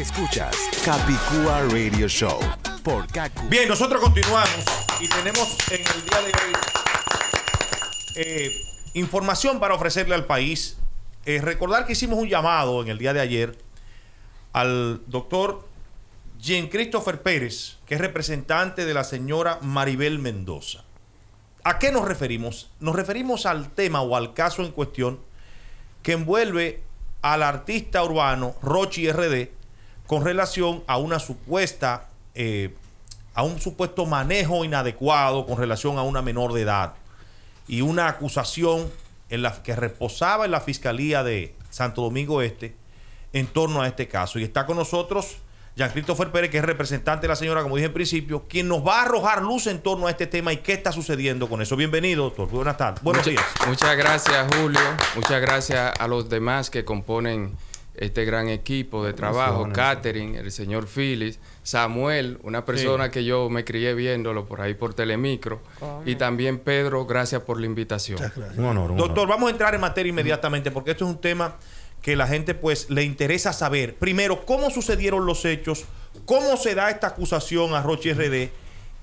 Escuchas Capicúa Radio Show por CACU Bien, nosotros continuamos y tenemos en el día de hoy eh, información para ofrecerle al país. Eh, recordar que hicimos un llamado en el día de ayer al doctor Jean Christopher Pérez, que es representante de la señora Maribel Mendoza. ¿A qué nos referimos? Nos referimos al tema o al caso en cuestión que envuelve al artista urbano Rochi RD, con relación a una supuesta, eh, a un supuesto manejo inadecuado con relación a una menor de edad y una acusación en la que reposaba en la Fiscalía de Santo Domingo Este en torno a este caso. Y está con nosotros Jean Christopher Pérez, que es representante de la señora, como dije en principio, quien nos va a arrojar luz en torno a este tema y qué está sucediendo con eso. Bienvenido, doctor. Buenas tardes. Buenos días. Muchas gracias, Julio. Muchas gracias a los demás que componen este gran equipo de trabajo, Catherine, el señor Phyllis... Samuel, una persona que yo me crié viéndolo por ahí por Telemicro, y también Pedro, gracias por la invitación. Un honor, Doctor, vamos a entrar en materia inmediatamente porque esto es un tema que la gente pues le interesa saber. Primero, cómo sucedieron los hechos, cómo se da esta acusación a Roche RD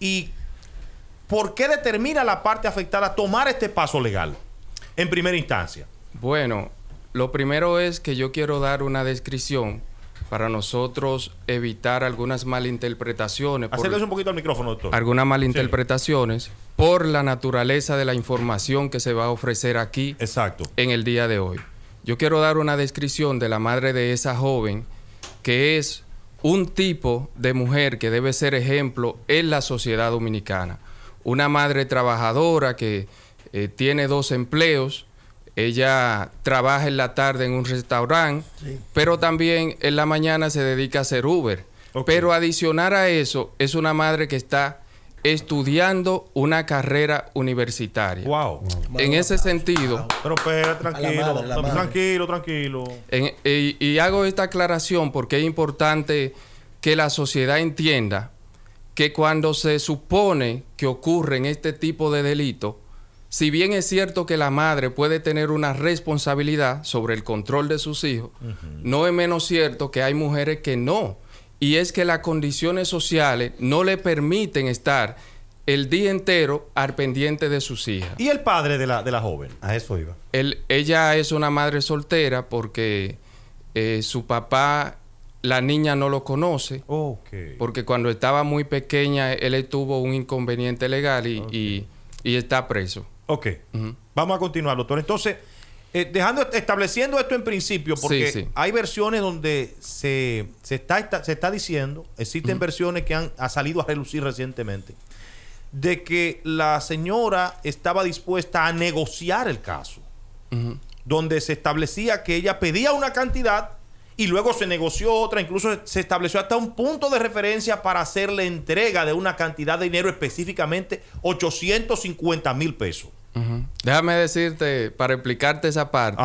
y por qué determina la parte afectada tomar este paso legal en primera instancia. Bueno, lo primero es que yo quiero dar una descripción para nosotros evitar algunas malinterpretaciones. Acérquese un poquito al micrófono, doctor. Algunas malinterpretaciones por la naturaleza de la información que se va a ofrecer aquí Exacto. en el día de hoy. Yo quiero dar una descripción de la madre de esa joven, que es un tipo de mujer que debe ser ejemplo en la sociedad dominicana. Una madre trabajadora que eh, tiene dos empleos, ella trabaja en la tarde en un restaurante, pero también en la mañana se dedica a hacer Uber. Pero adicionar a eso, es una madre que está estudiando una carrera universitaria. Wow. En ese sentido. Pero espera, pues, tranquilo, tranquilo, tranquilo, y, hago esta aclaración porque es importante que la sociedad entienda que cuando se supone que ocurren este tipo de delitos, si bien es cierto que la madre puede tener una responsabilidad sobre el control de sus hijos, no es menos cierto que hay mujeres que no. Y es que las condiciones sociales no le permiten estar el día entero al pendiente de sus hijas. ¿Y el padre de la, de la joven? A eso iba. ella es una madre soltera porque eh, su papá, la niña no lo conoce. Porque cuando estaba muy pequeña, él tuvo un inconveniente legal y, y está preso. Ok. Vamos a continuar, doctor. Entonces, eh, dejando, estableciendo esto en principio, porque hay versiones donde se, está, se está diciendo, existen versiones que han salido a relucir recientemente, de que la señora estaba dispuesta a negociar el caso, donde se establecía que ella pedía una cantidad y luego se negoció otra, incluso se estableció hasta un punto de referencia para hacerle entrega de una cantidad de dinero, específicamente 850 mil pesos. Déjame decirte, para explicarte esa parte,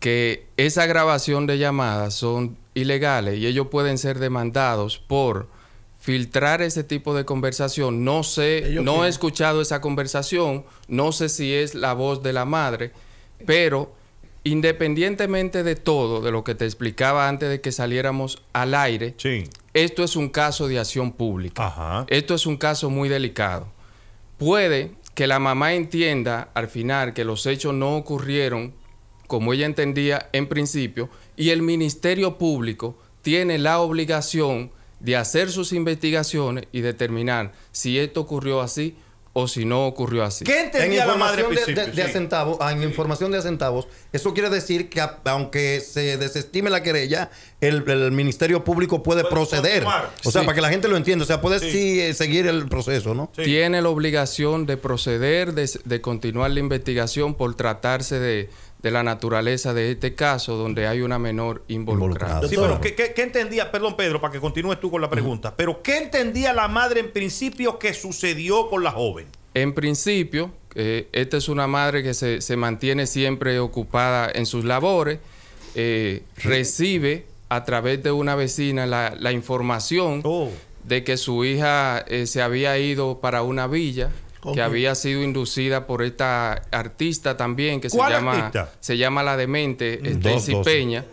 que esa grabación de llamadas son ilegales y ellos pueden ser demandados por filtrar ese tipo de conversación. No sé, no he escuchado esa conversación, no sé si es la voz de la madre, pero independientemente de todo, de lo que te explicaba antes de que saliéramos al aire, esto es un caso de acción pública. Esto es un caso muy delicado. Puede que la mamá entienda al final que los hechos no ocurrieron como ella entendía en principio y el Ministerio Público tiene la obligación de hacer sus investigaciones y determinar si esto ocurrió así o si no ocurrió así. ¿Qué en la de, información de a Eso quiere decir que aunque se desestime la querella, el, Ministerio Público puede, proceder. O sea, para que la gente lo entienda, o sea, puede eh, seguir el proceso, ¿no? Tiene la obligación de proceder, de continuar la investigación por tratarse de, de la naturaleza de este caso donde hay una menor involucrada. sí, pero ¿qué, entendía, perdón Pedro, para que continúes tú con la pregunta, pero ¿qué entendía la madre en principio que sucedió con la joven? En principio, eh, esta es una madre que se, mantiene siempre ocupada en sus labores, eh, recibe a través de una vecina la, información oh. de que su hija eh, se había ido para una villa que había sido inducida por esta artista también que se llama se llama la demente mm, Stacy Peña.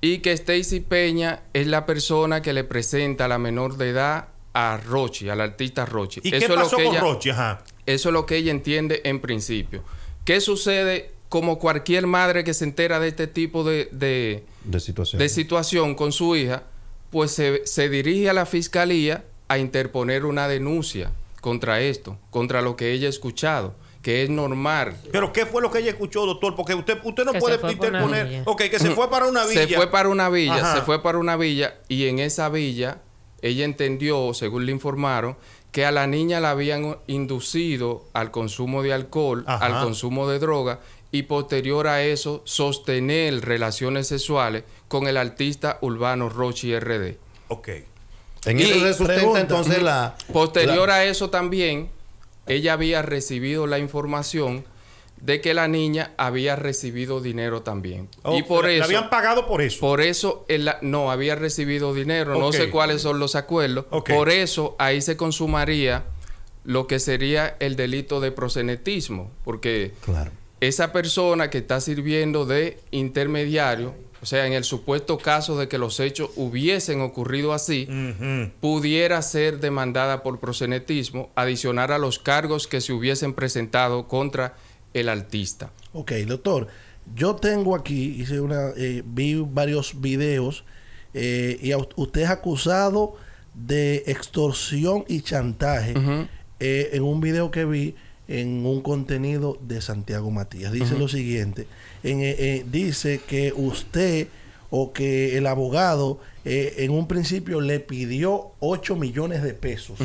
Y que Stacy Peña es la persona que le presenta a la menor de edad a Rochi, al artista Rochi. eso es lo que ella, Eso es lo que ella entiende en principio. ¿Qué sucede? Como cualquier madre que se entera de este tipo de, de, situación. con su hija, pues se, se dirige a la fiscalía a interponer una denuncia contra esto, contra lo que ella ha escuchado que es normal. Pero ¿qué fue lo que ella escuchó, doctor? Porque usted, usted no puede interponer, ok, que se fue para una villa. Se fue para una villa, se fue para una villa y en esa villa ella entendió, según le informaron, que a la niña la habían inducido al consumo de alcohol, al consumo de droga y posterior a eso sostener relaciones sexuales con el artista urbano Rochi RD. Ok. En eso entonces la... Mm, posterior a eso también, ella había recibido la información de que la niña había recibido dinero también. Oh, y por eso... habían pagado por eso? Por eso, no, había recibido dinero, no sé cuáles son los acuerdos. Por eso ahí se consumaría lo que sería el delito de prosenetismo, porque esa persona que está sirviendo de intermediario o sea, en el supuesto caso de que los hechos hubiesen ocurrido así, pudiera ser demandada por prosenetismo, adicionar a los cargos que se hubiesen presentado contra el artista. Ok, doctor, yo tengo aquí, hice una, eh, vi varios videos eh, y usted es acusado de extorsión y chantaje eh, en un video que vi en un contenido de Santiago Matías. Dice lo siguiente, eh, eh, dice que usted o que el abogado eh, en un principio le pidió 8 millones de pesos.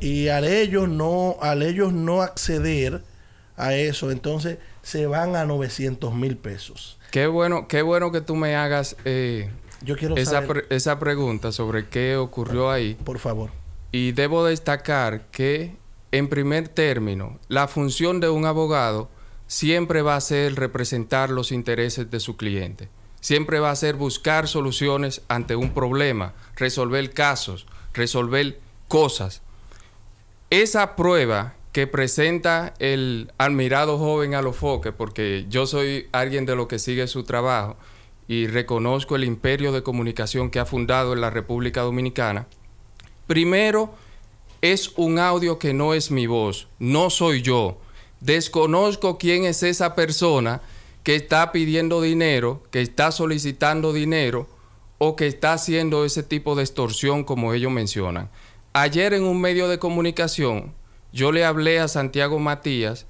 Y al ellos, no, al ellos no acceder a eso, entonces se van a 900 mil pesos. Qué bueno, qué bueno que tú me hagas Yo quiero esa pregunta sobre qué ocurrió ahí. Por favor. Y debo destacar que en primer término, la función de un abogado siempre va a ser representar los intereses de su cliente. Siempre va a ser buscar soluciones ante un problema, resolver casos, resolver cosas. Esa prueba que presenta el admirado joven Alofoque, porque yo soy alguien de lo que sigue su trabajo y reconozco el imperio de comunicación que ha fundado en la República Dominicana, primero es un audio que no es mi voz, no soy yo. Desconozco quién es esa persona que está pidiendo dinero, que está solicitando dinero o que está haciendo ese tipo de extorsión como ellos mencionan. Ayer en un medio de comunicación yo le hablé a Santiago Matías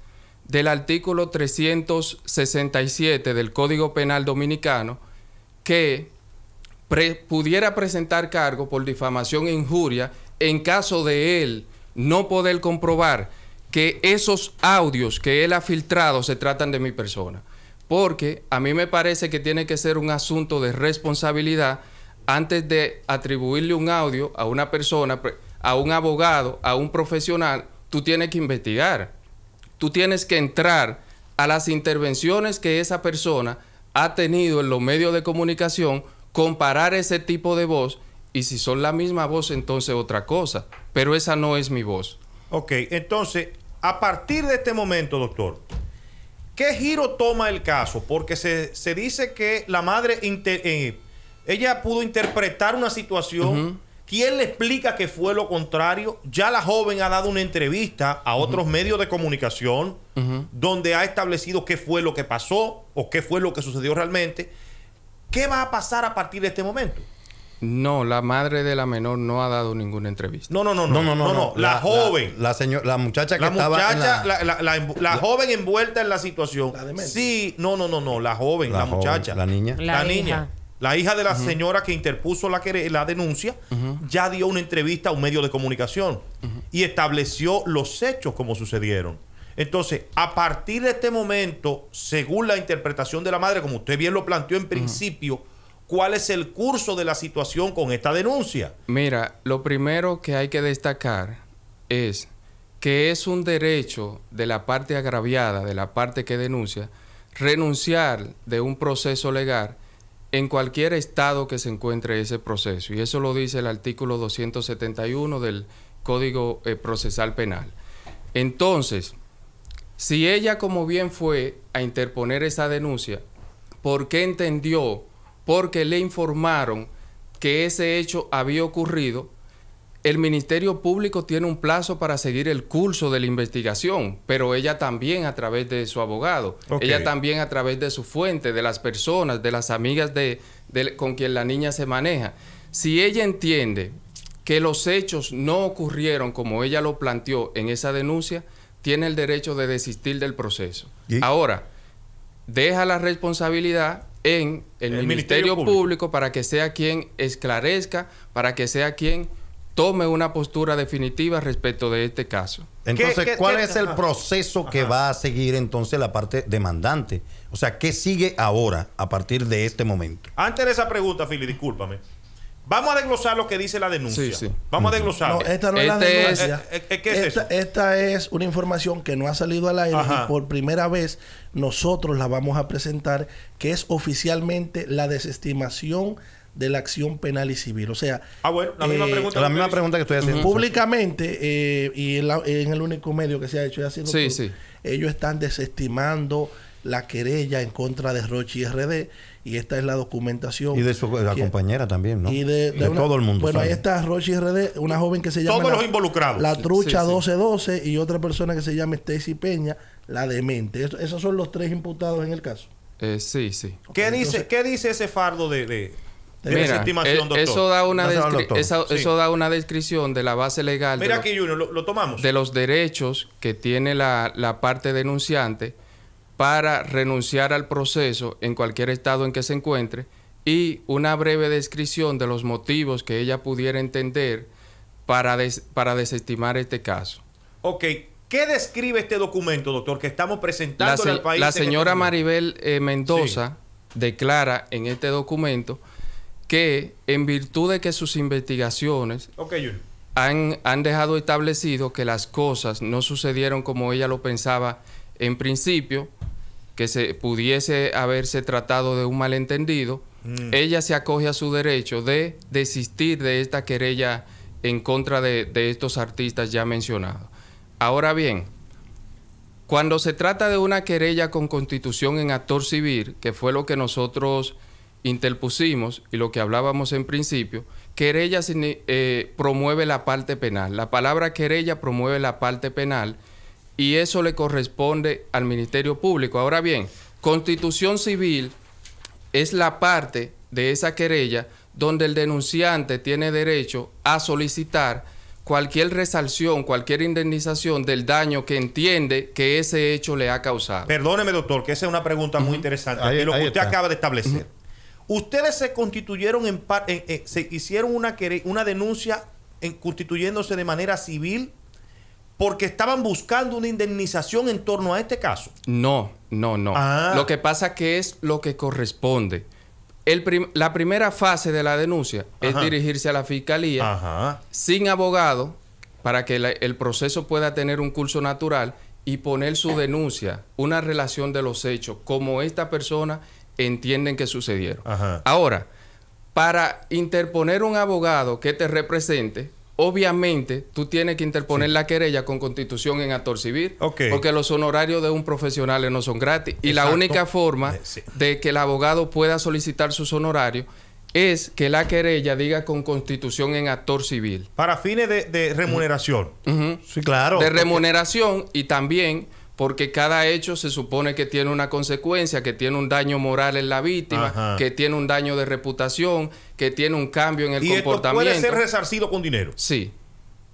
del artículo 367 del Código Penal Dominicano que pudiera presentar cargo por difamación e injuria en caso de él no poder comprobar que esos audios que él ha filtrado se tratan de mi persona. Porque a mí me parece que tiene que ser un asunto de responsabilidad antes de atribuirle un audio a una persona, a un abogado, a un profesional, tú tienes que investigar. Tú tienes que entrar a las intervenciones que esa persona ha tenido en los medios de comunicación, comparar ese tipo de voz y si son la misma voz, entonces otra cosa. Pero esa no es mi voz. Ok, entonces, a partir de este momento, doctor, ¿qué giro toma el caso? Porque se, dice que la madre, eh, ella pudo interpretar una situación. ¿Quién le explica que fue lo contrario? Ya la joven ha dado una entrevista a otros medios de comunicación donde ha establecido qué fue lo que pasó o qué fue lo que sucedió realmente. ¿Qué va a pasar a partir de este momento? No, la madre de la menor no ha dado ninguna entrevista. No, no, no, no, no, no, no, La, joven, la, la muchacha que la muchacha, la, joven envuelta en la situación. sí, no, no, no, no, la joven, la, muchacha, la niña, la, niña. La hija de la señora que interpuso la, la denuncia ya dio una entrevista a un medio de comunicación y estableció los hechos como sucedieron. Entonces, a partir de este momento, según la interpretación de la madre, como usted bien lo planteó en principio, cuál es el curso de la situación con esta denuncia. Mira, lo primero que hay que destacar es que es un derecho de la parte agraviada, de la parte que denuncia, renunciar de un proceso legal en cualquier estado que se encuentre ese proceso. Y eso lo dice el artículo 271 del Código eh, Procesal Penal. Entonces, si ella como bien fue a interponer esa denuncia, ¿por qué entendió porque le informaron que ese hecho había ocurrido, el Ministerio Público tiene un plazo para seguir el curso de la investigación, pero ella también a través de su abogado, ella también a través de su fuente, de las personas, de las amigas de, con quien la niña se maneja. Si ella entiende que los hechos no ocurrieron como ella lo planteó en esa denuncia, tiene el derecho de desistir del proceso. Ahora, deja la responsabilidad en el, Ministerio, Público. para que sea quien esclarezca, para que sea quien tome una postura definitiva respecto de este caso. Entonces, ¿Qué, cuál es el proceso que va a seguir entonces la parte demandante? O sea, ¿qué sigue ahora a partir de este momento? Antes de esa pregunta, Fili, discúlpame. Vamos a desglosar lo que dice la denuncia. Vamos a desglosar. No, esta no es la este denuncia. Eh, eh, eh, esta, es una información que no ha salido a la y por primera vez nosotros la vamos a presentar, que es oficialmente la desestimación de la acción penal y civil. O sea, ah, la, misma, pregunta que estoy haciendo. Públicamente y en, el único medio que se ha hecho, es sí, sí. ellos están desestimando la querella en contra de Rochi RD y esta es la documentación. Y de su la compañera también, ¿no? Y de, todo el mundo. Bueno, ahí está Rochi RD, una joven que se llama. Todos los involucrados. La Trucha 1212 y otra persona que se llama Stacy Peña, la demente. esos son los tres imputados en el caso. Eh, sí, sí. ¿Qué, dice, ¿Qué dice ese fardo de, de... Mira, eso, da una descripción de la base legal. Mira aquí, Junior, lo, tomamos. De los derechos que tiene la, la parte denunciante para renunciar al proceso en cualquier estado en que se encuentre y una breve descripción de los motivos que ella pudiera entender para, para desestimar este caso. Ok, ¿qué describe este documento, doctor, que estamos presentando en el país? La este señora Maribel eh, Mendoza declara en este documento que en virtud de que sus investigaciones han, han dejado establecido que las cosas no sucedieron como ella lo pensaba en principio, que se pudiese haberse tratado de un malentendido, mm. ella se acoge a su derecho de desistir de esta querella en contra de, estos artistas ya mencionados. Ahora bien, cuando se trata de una querella con constitución en actor civil, que fue lo que nosotros interpusimos y lo que hablábamos en principio, querella eh, promueve la parte penal. La palabra querella promueve la parte penal y eso le corresponde al Ministerio Público. Ahora bien, Constitución Civil es la parte de esa querella donde el denunciante tiene derecho a solicitar cualquier resalción, cualquier indemnización del daño que entiende que ese hecho le ha causado. Perdóneme, doctor, que esa es una pregunta muy interesante. lo que usted acaba de establecer. Ustedes se constituyeron en, parte, se hicieron una, una denuncia en, constituyéndose de manera civil porque estaban buscando una indemnización en torno a este caso. No, no, no. Ah. Lo que pasa que es lo que corresponde. El la primera fase de la denuncia es dirigirse a la fiscalía sin abogado para que el proceso pueda tener un curso natural y poner su denuncia, una relación de los hechos, como esta persona entiende que sucedieron. Ahora, para interponer un abogado que te represente, Obviamente, tú tienes que interponer la querella con constitución en actor civil, porque los honorarios de un profesional no son gratis. Y la única forma eh, de que el abogado pueda solicitar sus honorarios es que la querella diga con constitución en actor civil. Para fines de, remuneración. Sí, claro. De remuneración y también porque cada hecho se supone que tiene una consecuencia, que tiene un daño moral en la víctima, que tiene un daño de reputación, que tiene un cambio en el ¿Y comportamiento. Esto puede ser resarcido con dinero. Sí.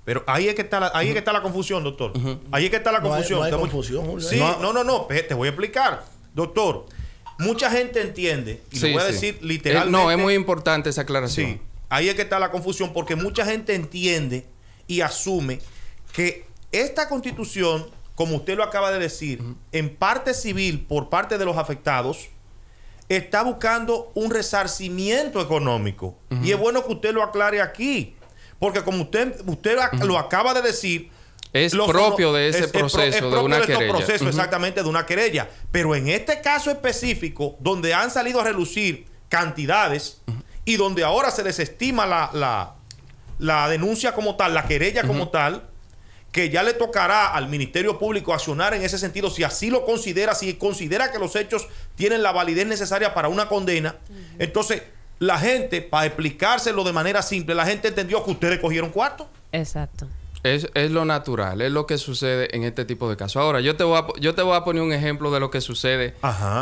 Pero ahí es que está la, ahí es que está la confusión, doctor. Ahí es que está la confusión. No, sí, ¿eh? no, no, no, te voy a explicar, doctor. Mucha gente entiende, y lo voy a decir eh, literalmente. no, es muy importante esa aclaración. ahí es que está la confusión, porque mucha gente entiende y asume que esta constitución como usted lo acaba de decir, en parte civil por parte de los afectados, está buscando un resarcimiento económico. Y es bueno que usted lo aclare aquí, porque como usted, usted lo acaba de decir, es propio de ese proceso, de una proceso, exactamente, de una querella. Pero en este caso específico, donde han salido a relucir cantidades y donde ahora se desestima la, la, denuncia como tal, la querella como tal, que ya le tocará al Ministerio Público accionar en ese sentido, si así lo considera, si considera que los hechos tienen la validez necesaria para una condena, entonces la gente, para explicárselo de manera simple, la gente entendió que ustedes cogieron cuarto. Exacto. Es, lo natural, es lo que sucede en este tipo de casos. Ahora, yo te voy a, yo te voy a poner un ejemplo de lo que sucede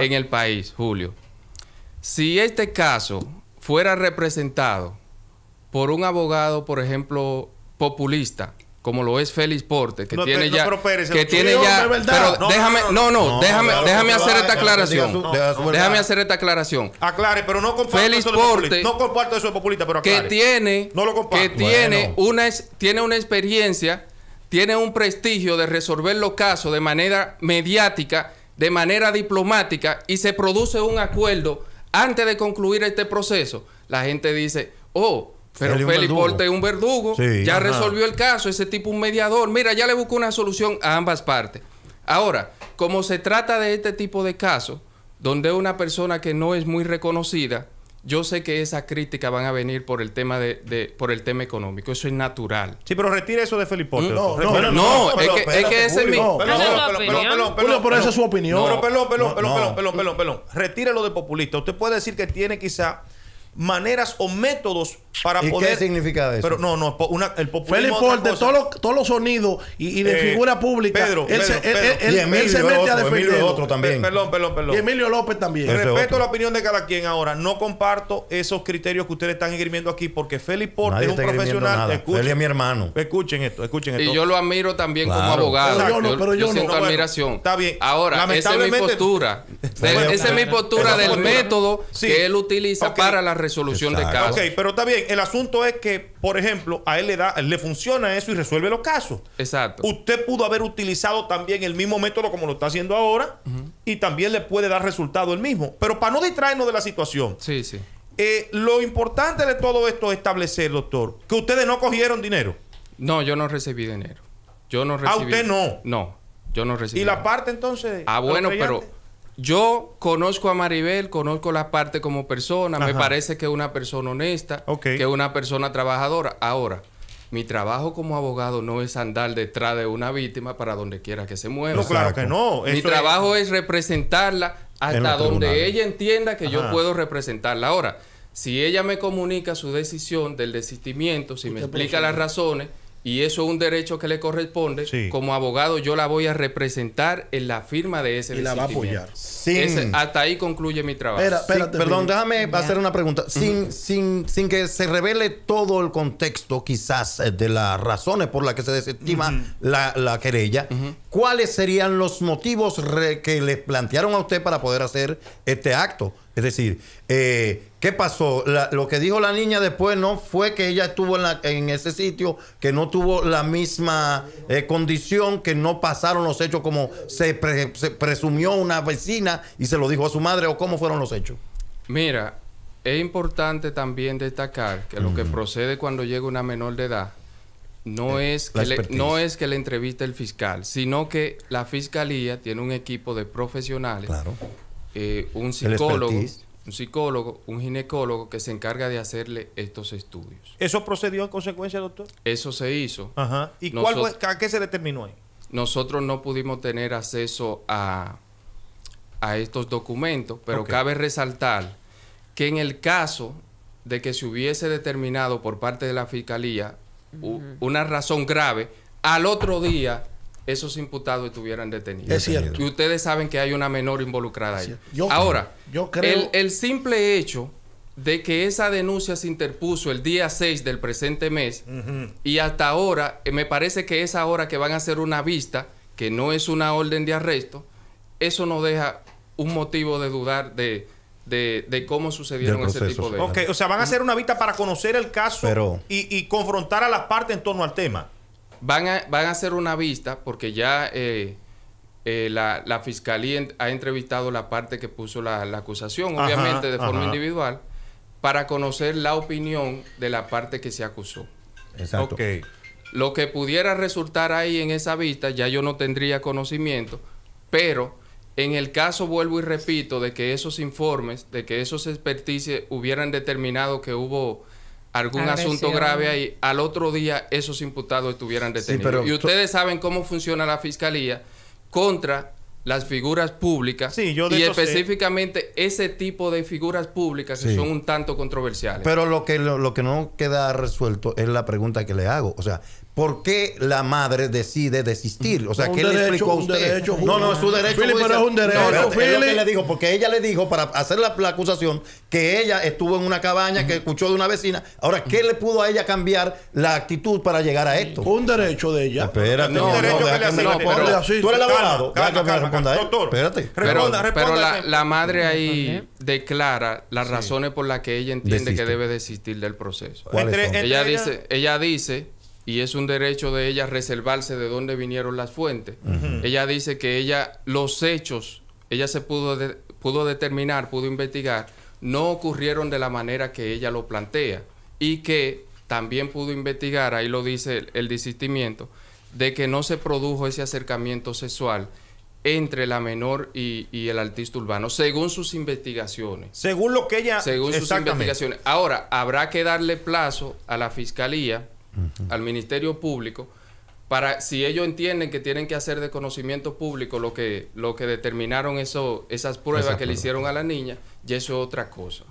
en el país, Julio. Si este caso fuera representado por un abogado, por ejemplo, populista, como lo es Félix Porte, que tiene ya no, que pero déjame, no, no, déjame, déjame hacer esta aclaración. Déjame hacer esta aclaración. Aclare, pero no comparto Félix Porte, no comparto eso de populista, pero aclare. Que tiene que tiene una tiene una experiencia, tiene un prestigio de resolver los casos de manera mediática, de manera diplomática y se produce un acuerdo antes de concluir este proceso. La gente dice, "Oh, pero Felipe Porte es un verdugo, ya resolvió el caso, ese tipo un mediador. Mira, ya le buscó una solución a ambas partes. Ahora, como se trata de este tipo de casos, donde una persona que no es muy reconocida, yo sé que esas críticas van a venir por el tema de, por el tema económico, eso es natural. Sí, pero retire eso de Felipe Porte. No, no, no, es que, es que ese es mi pero su opinión. pelón, de populista. Usted puede decir que tiene quizá maneras o métodos para ¿Y poder. ¿Qué significa eso? Pero no, no, una, el populismo. de todos los, sonidos y, de eh, figura pública. Pedro, él, se, mete a defender. Emilio otro también. perdón, perdón, perdón. Y Emilio López también. Respeto la opinión de cada quien ahora. No comparto esos criterios que ustedes están esgrimiendo aquí porque Felipe Porte es un profesional. Escuchen, es mi hermano. Escuchen esto, escuchen esto. Y yo lo admiro también como abogado. yo, no, pero yo, siento no. admiración. está bien. Ahora, esa es mi postura. Esa es mi postura del método que él utiliza para la resolución de casos. Ok, pero está bien. El asunto es que, por ejemplo, a él le, da, le funciona eso y resuelve los casos. Exacto. Usted pudo haber utilizado también el mismo método como lo está haciendo ahora y también le puede dar resultado el mismo. Pero para no distraernos de la situación. Sí, sí. Eh, lo importante de todo esto es establecer, doctor, que ustedes no cogieron dinero. No, yo no recibí dinero. Yo no ah, recibí. ¿A usted no. No, yo no recibí. ¿Y la parte entonces? Ah, bueno, pero yo conozco a Maribel, conozco la parte como persona, me parece que es una persona honesta, que es una persona trabajadora. Ahora, mi trabajo como abogado no es andar detrás de una víctima para donde quiera que se mueva. No, claro que no. mi trabajo es... representarla hasta donde ella entienda que yo puedo representarla. Ahora, si ella me comunica su decisión del desistimiento, si me explica las razones, y eso es un derecho que le corresponde. Como abogado, yo la voy a representar en la firma de ese Y la va a apoyar. hasta ahí concluye mi trabajo. perdón, déjame hacer una pregunta. Sin, sin, sin que se revele todo el contexto, quizás, eh, de las razones por las que se desestima la, querella, ¿cuáles serían los motivos que le plantearon a usted para poder hacer este acto? Es decir, eh, ¿qué pasó? lo que dijo la niña después no fue que ella estuvo en, ese sitio, que no tuvo la misma eh, condición, que no pasaron los hechos como se, presumió una vecina y se lo dijo a su madre, o cómo fueron los hechos. Mira, es importante también destacar que lo que procede cuando llega una menor de edad no, eh, es que le, no es que le entreviste el fiscal, sino que la fiscalía tiene un equipo de profesionales. Claro eh, un psicólogo, un ginecólogo que se encarga de hacerle estos estudios. ¿Eso procedió en consecuencia, doctor? Eso se hizo. Ajá. ¿Y cuál fue, a qué se determinó ahí? Nosotros no pudimos tener acceso a, estos documentos, pero cabe resaltar que en el caso de que se hubiese determinado por parte de la Fiscalía una razón grave, al otro día esos imputados estuvieran detenidos. Es cierto. Y ustedes saben que hay una menor involucrada ahí. Ahora, yo creo... el, simple hecho de que esa denuncia se interpuso el día 6 del presente mes y hasta ahora, eh, me parece que es ahora que van a hacer una vista, que no es una orden de arresto, eso no deja un motivo de dudar de, cómo sucedieron ese tipo de... Ok, o sea, van a hacer una vista para conocer el caso y, y confrontar a las partes en torno al tema. Van a, van a hacer una vista porque ya eh, eh, la, la, fiscalía ha entrevistado la parte que puso la, acusación, obviamente de forma individual, para conocer la opinión de la parte que se acusó. Exacto. Lo que pudiera resultar ahí en esa vista, ya yo no tendría conocimiento, pero en el caso, vuelvo y repito, de que esos informes, de que esos experticias hubieran determinado que hubo algún asunto grave ahí, al otro día esos imputados estuvieran detenidos. y ustedes saben cómo funciona la fiscalía contra las figuras públicas y específicamente ese tipo de figuras públicas que son un tanto controversiales. Pero lo que, lo, lo que no queda resuelto es la pregunta que le hago. O sea, ¿Por qué la madre decide desistir? O sea, ¿qué le explicó a usted? no, no, es su derecho. Philip, pero es un derecho. No, que le dijo, porque ella le dijo para hacer la, acusación que ella estuvo en una cabaña, que escuchó de una vecina. Ahora, ¿qué le pudo a ella cambiar la actitud para llegar a esto? Un derecho de ella. Espérate. No, un derecho que Tú eres el abogado. Calma, calma, doctor. Espérate. responda, responda, pero la, madre ahí declara las razones por las que ella entiende que debe desistir del proceso. ella dice, ella dice y es un derecho de ella reservarse de dónde vinieron las fuentes. Ella dice que ella, los hechos, ella se pudo, pudo determinar, pudo investigar, no ocurrieron de la manera que ella lo plantea y que también pudo investigar, ahí lo dice el, desistimiento, de que no se produjo ese acercamiento sexual entre la menor y, el artista urbano, según sus investigaciones. Según lo que ella... Según sus investigaciones. Ahora, habrá que darle plazo a la fiscalía al Ministerio Público para si ellos entienden que tienen que hacer de conocimiento público lo que lo que determinaron eso esas pruebas que le hicieron a la niña, ...y eso es otra cosa.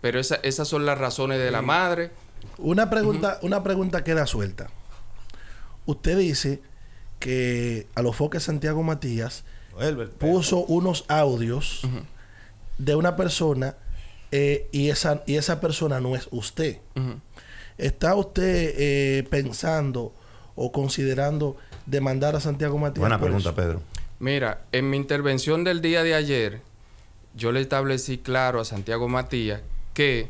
Pero esa, esas son las razones de la madre. Una pregunta, una pregunta queda suelta. Usted dice que a los foques Santiago Matías puso unos audios de una persona eh, y, esa, y esa persona no es usted. ¿Está usted eh, pensando o considerando demandar a Santiago Matías? Buena pregunta, Pedro. Mira, en mi intervención del día de ayer, yo le establecí claro a Santiago Matías que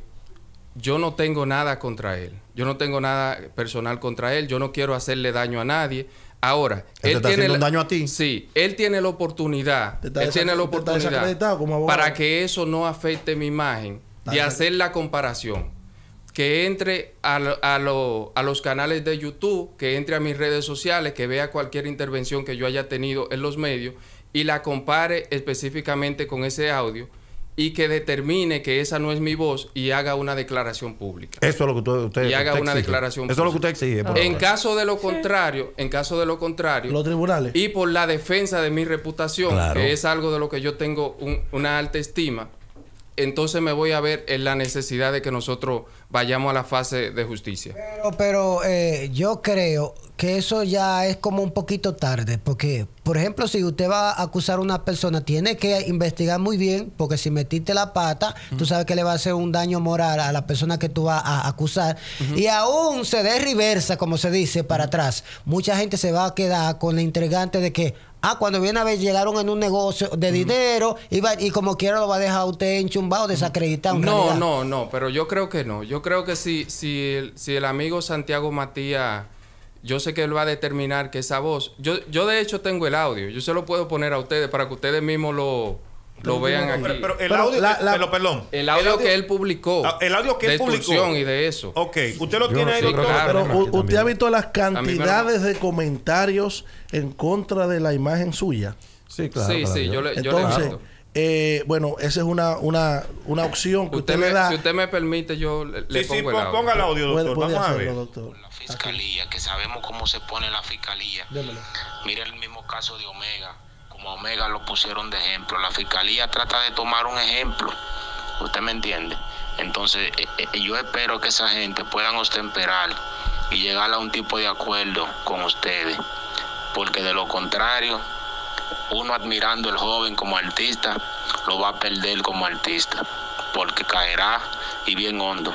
yo no tengo nada contra él. Yo no tengo nada personal contra él. Yo no quiero hacerle daño a nadie. Ahora, él, tiene la, daño a ti. Sí, él tiene la oportunidad, él tiene la oportunidad para que eso no afecte mi imagen de hacer la comparación que entre a, los canales de YouTube, que entre a mis redes sociales, que vea cualquier intervención que yo haya tenido en los medios y la compare específicamente con ese audio y que determine que esa no es mi voz y haga una declaración pública. Eso es lo que usted, y haga una exige. declaración. Eso es lo que En caso de lo contrario, en caso de lo contrario, los tribunales y por la defensa de mi reputación, que es algo de lo que yo tengo una alta estima entonces me voy a ver en la necesidad de que nosotros vayamos a la fase de justicia. Pero, eh, yo creo que eso ya es como un poquito tarde, porque, por ejemplo, si usted va a acusar a una persona, tiene que investigar muy bien, porque si metiste la pata, tú sabes que le va a hacer un daño moral a la persona que tú vas a acusar, y aún se derriversa, como se dice, para atrás. Mucha gente se va a quedar con la intrigante de que, Ah, cuando viene a ver, llegaron en un negocio de dinero y, y como quiera lo va a dejar usted enchumbado, desacreditado. no, no, no, pero yo creo que no. Yo creo que si, si, el, si el amigo Santiago Matías, yo sé que él va a determinar que esa voz. Yo, yo de hecho tengo el audio, yo se lo puedo poner a ustedes para que ustedes mismos lo lo vean aquí. Pero, el audio, perdón. que él publicó. El audio que él publicó. Ah, y de eso. Ok, usted lo tiene ahí, pero usted ha visto las cantidades de comentarios en contra de la imagen suya. Sí, claro. Sí, sí, yo, le, Entonces, eh, bueno, esa es una, una, una opción que usted, me, le da. Si usted me permite, yo le, pongo sí, el audio. ponga el audio, doctor. Vamos a ver. Doctor. La fiscalía, que sabemos cómo se pone la fiscalía. Démelo. Mira el mismo caso de Omega como Omega lo pusieron de ejemplo. La fiscalía trata de tomar un ejemplo. ¿Usted me entiende? Entonces, eh, eh, yo espero que esa gente puedan ostemperar y llegar a un tipo de acuerdo con ustedes. Porque de lo contrario, uno admirando al joven como artista, lo va a perder como artista. Porque caerá y bien hondo.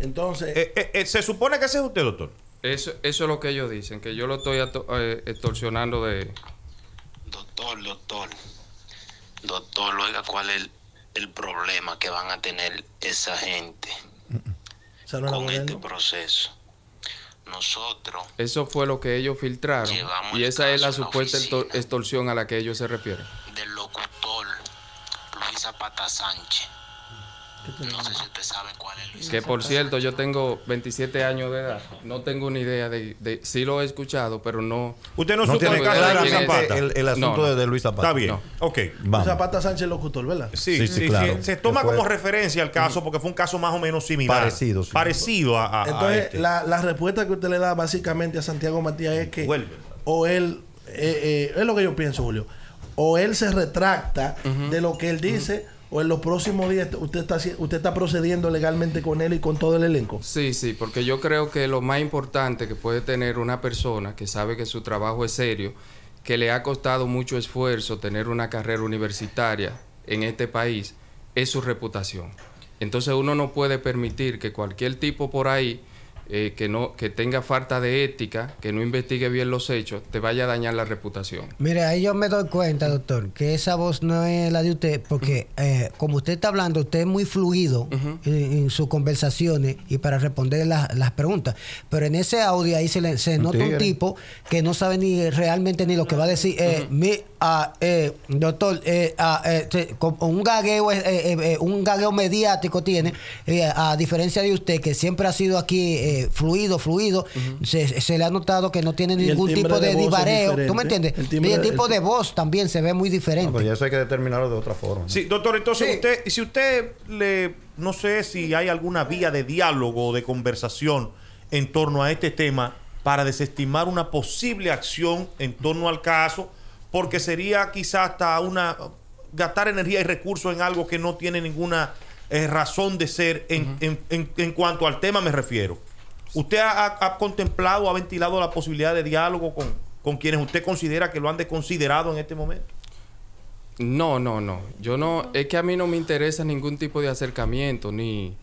Entonces, eh, ¿se supone que ese es usted, doctor? eso es lo que ellos dicen, que yo lo estoy extorsionando de, Doctor, doctor, doctor, oiga, ¿cuál es el, problema que van a tener esa gente con este proceso? Nosotros. Eso fue lo que ellos filtraron. Y esa es la supuesta extorsión a la que ellos se refieren. Del locutor Luis Zapata Sánchez no sé si usted sabe cuál es Luis. Que por cierto, yo tengo 27 años de edad. No tengo ni idea de. si lo he escuchado, pero no. Usted no, El, asunto de Luis Zapata. Está bien. Ok. Zapata Sánchez Locutor, ¿verdad? Sí, sí, Se, toma como referencia el caso mm. porque fue un caso más o menos similar. Parecido. parecido a. Entonces, este. la, respuesta que usted le da básicamente a Santiago Matías es que. O él. Eh, eh, es lo que yo pienso, Julio. O él se retracta de lo que él dice o en los próximos días usted está usted está procediendo legalmente con él y con todo el elenco. Sí, sí, porque yo creo que lo más importante que puede tener una persona que sabe que su trabajo es serio, que le ha costado mucho esfuerzo tener una carrera universitaria en este país, es su reputación. Entonces uno no puede permitir que cualquier tipo por ahí eh, que no que tenga falta de ética, que no investigue bien los hechos, te vaya a dañar la reputación. Mire, ahí yo me doy cuenta, doctor, que esa voz no es la de usted, porque eh, como usted está hablando, usted es muy fluido eh, en, sus conversaciones y para responder las preguntas. Pero en ese audio ahí se, nota un tipo que no sabe ni realmente ni lo que va a decir. Eh, Ah, doctor, eh, un gagueo, eh, eh, eh, un gagueo mediático tiene, a diferencia de usted que siempre ha sido aquí fluido, fluido, se, le ha notado que no tiene ningún tipo de, divareo, ¿tú me entiendes? El tipo de, voz también se ve muy diferente. eso hay que determinarlo de otra forma. Sí, doctor, entonces usted, si usted le, no sé si hay alguna vía de diálogo o de conversación en torno a este tema para desestimar una posible acción en torno al caso porque sería quizás hasta una gastar energía y recursos en algo que no tiene ninguna eh, razón de ser en, cuanto al tema me refiero. ¿Usted ha, ha contemplado, ha ventilado la posibilidad de diálogo con, con, quienes usted considera que lo han desconsiderado en este momento? No, no, no. Yo no, es que a mí no me interesa ningún tipo de acercamiento, ni,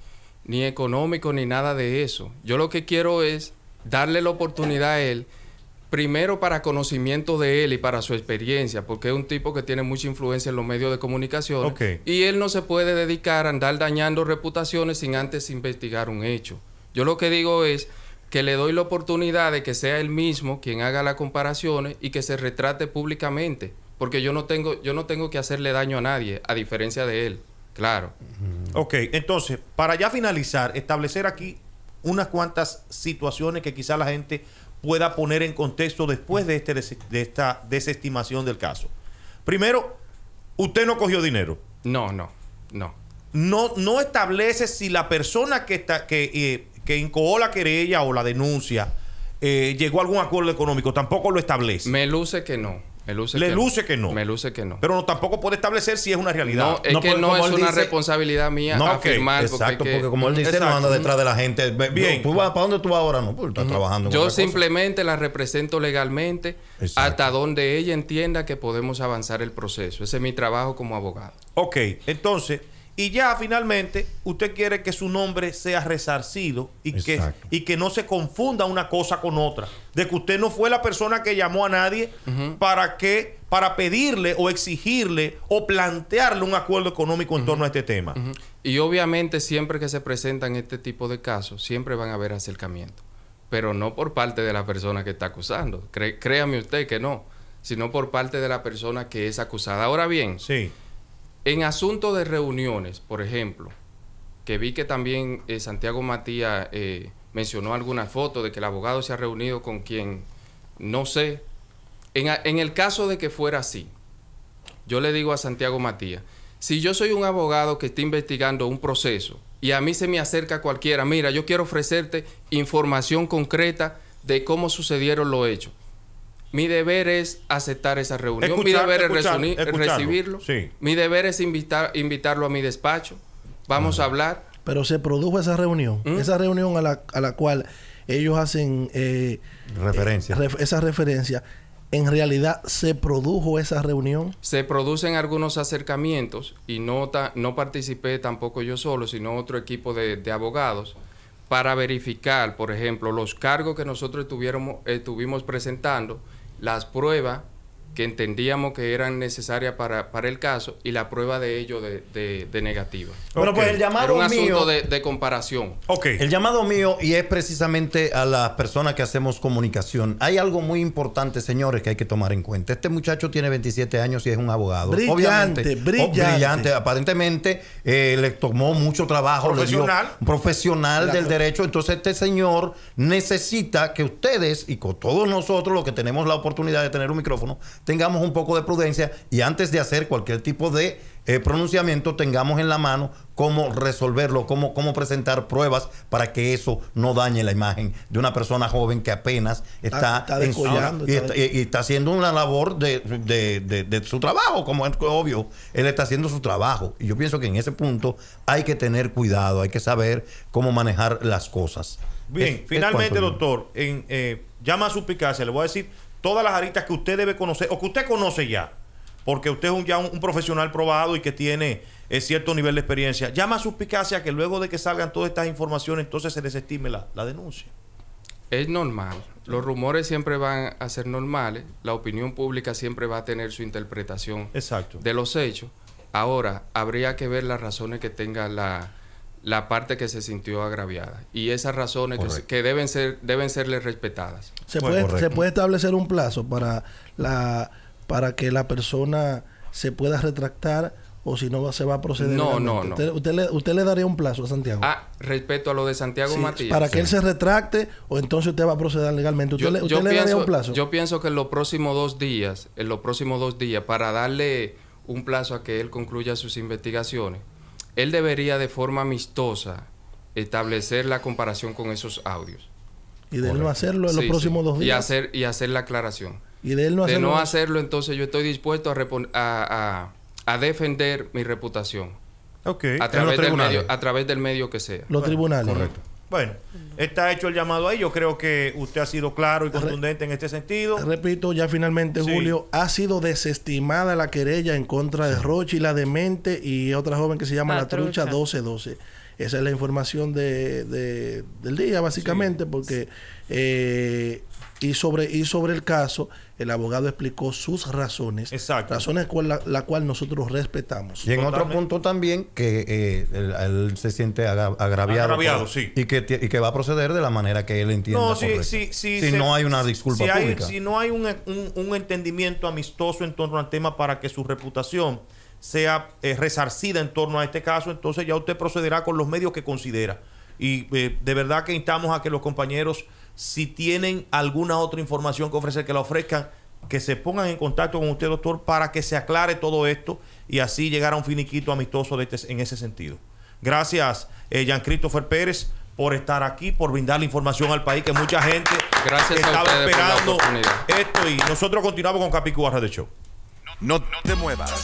ni económico, ni nada de eso. Yo lo que quiero es darle la oportunidad a él primero para conocimiento de él y para su experiencia, porque es un tipo que tiene mucha influencia en los medios de comunicación y él no se puede dedicar a andar dañando reputaciones sin antes investigar un hecho. Yo lo que digo es que le doy la oportunidad de que sea él mismo quien haga las comparaciones y que se retrate públicamente, porque yo no tengo yo no tengo que hacerle daño a nadie, a diferencia de él. Claro. Ok, entonces, para ya finalizar, establecer aquí unas cuantas situaciones que quizá la gente pueda poner en contexto después de, este, de esta desestimación del caso. Primero, usted no cogió dinero. No, no, no. No, no establece si la persona que, está, que, eh, incoó la querella o la denuncia eh, llegó a algún acuerdo económico. Tampoco lo establece. Me luce que no. Me luce que no. Me luce que no. Pero no, tampoco puede establecer si es una realidad. No, es que no es una responsabilidad mía no, afirmar. Exacto, porque, como él dice, no anda detrás de la gente. Bien. ¿Para dónde tú vas ahora? No, pues, estás trabajando. Yo simplemente la represento legalmente hasta donde ella entienda que podemos avanzar el proceso. Ese es mi trabajo como abogado. Ok, entonces, y ya finalmente usted quiere que su nombre sea resarcido y que, y que no se confunda una cosa con otra. De que usted no fue la persona que llamó a nadie para que, para pedirle o exigirle o plantearle un acuerdo económico en torno a este tema. Y obviamente siempre que se presentan este tipo de casos, siempre van a haber acercamientos. Pero no por parte de la persona que está acusando. créame usted que no. Sino por parte de la persona que es acusada. Ahora bien, sí en asunto de reuniones, por ejemplo, que vi que también eh, Santiago Matías eh, mencionó alguna foto de que el abogado se ha reunido con quien no sé. En, en el caso de que fuera así, yo le digo a Santiago Matías, si yo soy un abogado que está investigando un proceso y a mí se me acerca cualquiera, mira, yo quiero ofrecerte información concreta de cómo sucedieron los hechos. Mi deber es aceptar esa reunión. mi deber es recibirlo. Mi deber es invitar, invitarlo a mi despacho. Vamos a hablar. Pero se produjo esa reunión. ¿Mm? Esa reunión a la, cual ellos hacen... Eh, referencia. Eh, esa referencia. ¿En realidad se produjo esa reunión? Se producen algunos acercamientos y no, no participé tampoco yo solo, sino otro equipo de, de abogados para verificar, por ejemplo, los cargos que nosotros estuvimos presentando las prueba que entendíamos que eran necesarias para, el caso y la prueba de ello de, negativa. Bueno, pues el llamado Era un mío, asunto de, comparación. Ok. El llamado mío, y es precisamente a las personas que hacemos comunicación, hay algo muy importante, señores, que hay que tomar en cuenta. Este muchacho tiene 27 años y es un abogado. Brillante, oh, brillante. Aparentemente eh, le tomó mucho trabajo. Profesional. profesional del derecho. Entonces este señor necesita que ustedes y con todos nosotros los que tenemos la oportunidad de tener un micrófono, tengamos un poco de prudencia y antes de hacer cualquier tipo de eh, pronunciamiento tengamos en la mano cómo resolverlo, cómo, cómo presentar pruebas para que eso no dañe la imagen de una persona joven que apenas está, y, está y, está, haciendo una labor de, su trabajo, como es obvio, él está haciendo su trabajo. Y yo pienso que en ese punto hay que tener cuidado, hay que saber cómo manejar las cosas. Bien, finalmente, doctor, en, eh, suspicacia, le voy a decir todas las aristas que usted debe conocer o que usted conoce ya, porque usted es un, ya un, profesional probado y que tiene eh, cierto nivel de experiencia, llama a suspicacia que luego de que salgan todas estas informaciones, entonces se desestime la, la denuncia. Es normal. Los rumores siempre van a ser normales. La opinión pública siempre va a tener su interpretación Exacto. de los hechos. Ahora, habría que ver las razones que tenga la, la parte que se sintió agraviada. Y esas razones que, deben ser deben serle respetadas. Se puede, se puede establecer un plazo para la para que la persona se pueda retractar o si no se va a proceder. No, no, no. Usted, usted, le, daría un plazo a Santiago. Ah, respecto a lo de Santiago Para que él se retracte o entonces usted va a proceder legalmente. yo, le, un plazo? Yo pienso que en los próximos dos días, en los próximos dos días, para darle un plazo a que él concluya sus investigaciones, él debería de forma amistosa establecer la comparación con esos audios. Y de él no hacerlo en los próximos dos días. Y hacer, y hacer la aclaración. Y de él no hacerlo. De no hacerlo, entonces yo estoy dispuesto a, a, defender mi reputación. Ok. A través, del medio, a través del medio que sea. Los tribunales. Correcto. Bueno, está hecho el llamado ahí. Yo creo que usted ha sido claro y contundente en este sentido. Repito, ya finalmente, Julio, ha sido desestimada la querella en contra de Rochi, la demente y otra joven que se llama La, Trucha, Trucha 1212. Esa es la información de, del día, básicamente, porque eh, y sobre, y sobre el caso, el abogado explicó sus razones, Exacto. razones las la, cual nosotros respetamos. Y en otro punto también, que eh, él, se siente agraviado. agraviado sí. y, que, va a proceder de la manera que él entiende. No, sí, sí, si no hay una disculpa si Si no hay un, entendimiento amistoso en torno al tema para que su reputación sea eh, resarcida en torno a este caso, entonces ya usted procederá con los medios que considera. Y eh, de verdad que instamos a que los compañeros si tienen alguna otra información que ofrecer, que la ofrezcan, que se pongan en contacto con usted, doctor, para que se aclare todo esto y así llegar a un finiquito amistoso de este, en ese sentido. Gracias, eh, Jean Christopher Pérez, por estar aquí, por brindar la información al país, que mucha gente estaba esperando esto y nosotros continuamos con Capicuarra de Show. No, te muevas.